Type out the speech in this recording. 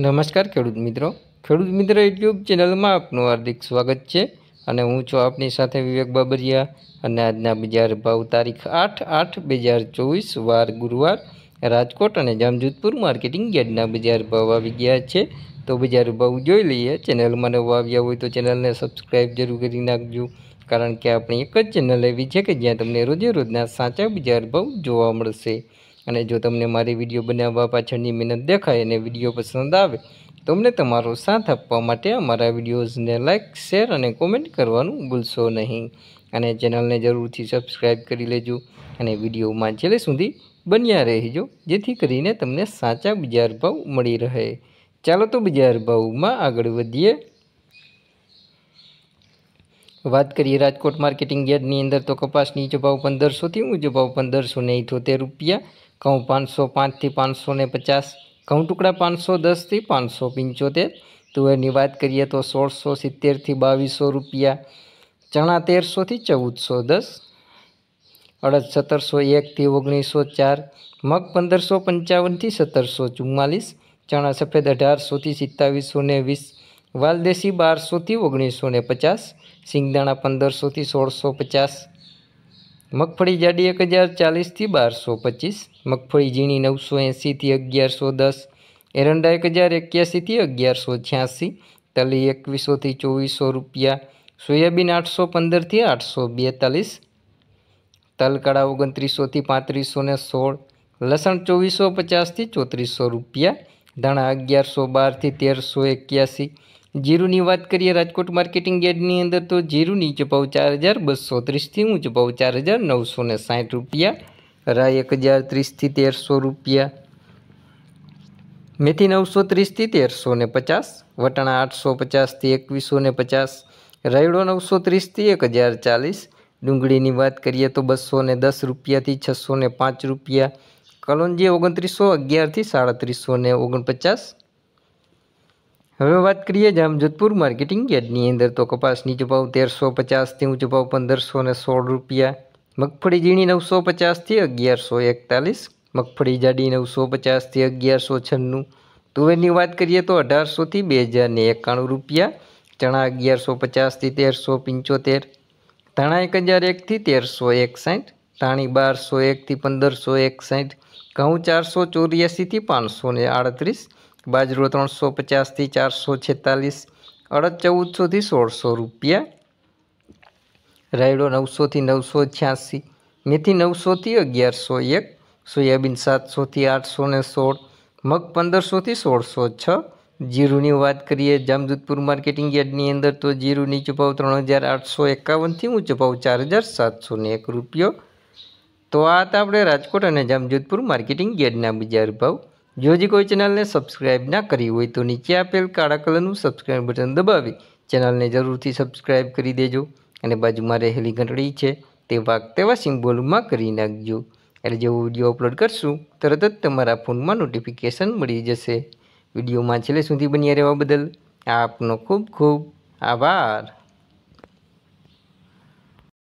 નમસ્કાર ખેડૂત મિત્રો ખેડૂત મિત્ર યુટ્યુબ ચેનલમાં આપનું હાર્દિક સ્વાગત છે અને હું છું આપની સાથે વિવેક બાબરિયા અને આજના બજાર ભાવ તારીખ આઠ આઠ બે હજાર ચોવીસ વાર ગુરુવાર રાજકોટ અને જામજોધપુર માર્કેટિંગ યાર્ડના બજાર ભાવ આવી ગયા છે તો બજાર ભાવ જોઈ લઈએ ચેનલમાં નવા આવ્યા હોય તો ચેનલને સબસ્ક્રાઈબ જરૂર કરી નાખજો કારણ કે આપણી એક જ ચેનલ એવી છે કે જ્યાં તમને રોજે રોજના સાચા બજાર ભાવ જોવા મળશે અને જો તમને મારી વિડીયો બનાવવા પાછળની મહેનત દેખાય અને વિડીયો પસંદ આવે તમને તમારો સાથ આપવા માટે અમારા વિડીયોઝને લાઇક શેર અને કોમેન્ટ કરવાનું ભૂલશો નહીં અને ચેનલને જરૂરથી સબસ્ક્રાઈબ કરી લેજો અને વિડીયોમાં છેલ્લે સુધી બન્યા રહેજો જેથી કરીને તમને સાચા બજાર ભાવ મળી રહે ચાલો તો બજાર ભાવમાં આગળ વધીએ વાત કરીએ રાજકોટ માર્કેટિંગ યાર્ડની અંદર તો કપાસ નીચો ભાવ પંદરસોથી ઊંચો ભાવ પંદરસો ને ઇઠોતેર રૂપિયા ઘઉં પાંચસો પાંચથી પાંચસો ને પચાસ ઘઉં ટુકડા પાંચસો દસથી પાંચસો પંચોતેર તુવેરની વાત કરીએ તો સોળસો સિત્તેરથી બાવીસો રૂપિયા ચણા તેરસોથી ચૌદસો દસ અડદ સત્તરસો એકથી ઓગણીસો ચાર મગ પંદરસો પંચાવનથી સત્તરસો ચુમ્માલીસ ચણા સફેદ અઢારસોથી સિત્તાવીસો ને વીસ વાલદેસી બારસોથી ઓગણીસો ને પચાસ સિંગદાણા પંદરસોથી સોળસો પચાસ મગફળી જાડી એક હજાર ચાલીસથી બારસો પચીસ મગફળી ઝીણી નવસો એંસીથી અગિયારસો દસ એરંડા એક હજાર એક્યાસીથી અગિયારસો છ્યાસી તલી એકવીસોથી ચોવીસો રૂપિયા સોયાબીન આઠસો પંદરથી આઠસો બેતાલીસ તલકડા ઓગણત્રીસોથી પાંત્રીસો ને સોળ લસણ ચોવીસો પચાસથી ચોત્રીસો રૂપિયા ધાણા અગિયારસો બારથી તેરસો એક્યાસી જીરુની વાત કરીએ રાજકોટ માર્કેટિંગ યાર્ડની અંદર તો જીરુની જ ભાવ ચાર હજાર બસો ત્રીસથી ઊંચ ભાવ ચાર હજાર નવસો ને સાઠ રૂપિયા રાય એક હજાર ત્રીસથી તેરસો રૂપિયા મેથી નવસો ત્રીસથી તેરસો ને પચાસ વટાણા આઠસો પચાસથી એકવીસો ને પચાસ રાયડો નવસો ત્રીસથી એક હજાર ચાલીસ ડુંગળીની વાત કરીએ તો બસો ને દસ રૂપિયાથી છસો ને પાંચ રૂપિયા કલોંજી ઓગણત્રીસો અગિયારથી સાડત્રીસો ને ઓગણપચાસ હવે વાત કરીએ જોધપુર માર્કેટિંગ યાર્ડની અંદર તો કપાસની જો તેરસો પચાસથી ઊંચો ભાવ પંદરસો ને સોળ રૂપિયા મગફળી ઝીણી નવસો પચાસથી અગિયારસો એકતાલીસ મગફળી જાડી નવસો પચાસથી અગિયારસો છન્નું તુવેરની વાત કરીએ તો અઢારસોથી બે હજારને એકાણું રૂપિયા ચણા અગિયારસો પચાસથી તેરસો પંચોતેર ધાણા એક હજાર એકથી તેરસો એકસાઠ ધાણી બારસો એકથી પંદરસો એકસાઠ ઘઉં ચારસો ચોર્યાસીથી પાંચસો આડત્રીસ બાજરો ત્રણસો પચાસથી ચારસો છેતાલીસ અડદ ચૌદસોથી સોળસો રૂપિયા રાયડો નવસોથી નવસો છ્યાસી મેથી નવસોથી અગિયારસો એક સોયાબીન સાતસોથી આઠસો ને સોળ મગ પંદરસોથી સોળસો છ જીરુની વાત કરીએ જામજોધપુર માર્કેટિંગ યાર્ડની અંદર તો જીરુની નીચો ત્રણ હજાર આઠસો એકાવનથી હું ભાવ ચાર હજાર સાતસો ને એક રૂપિયો તો આ હતા આપણે રાજકોટ અને જામજોધપુર માર્કેટિંગ યાર્ડના બજાર ભાવ જો હજી કોઈ ચેનલને સબસ્ક્રાઈબ ના કરી હોય તો નીચે આપેલ કાળા કલરનું સબસ્ક્રાઇબ બટન દબાવી ચેનલને જરૂરથી સબસ્ક્રાઇબ કરી દેજો અને બાજુમાં રહેલી ઘંટડી છે તે વાગ તેવા સિમ્બોલમાં કરી નાખજો એટલે જેવો વિડીયો અપલોડ કરશું તરત જ તમારા ફોનમાં નોટિફિકેશન મળી જશે વિડીયોમાં છેલ્લે સુધી બન્યા રહેવા બદલ આપનો ખૂબ ખૂબ આભાર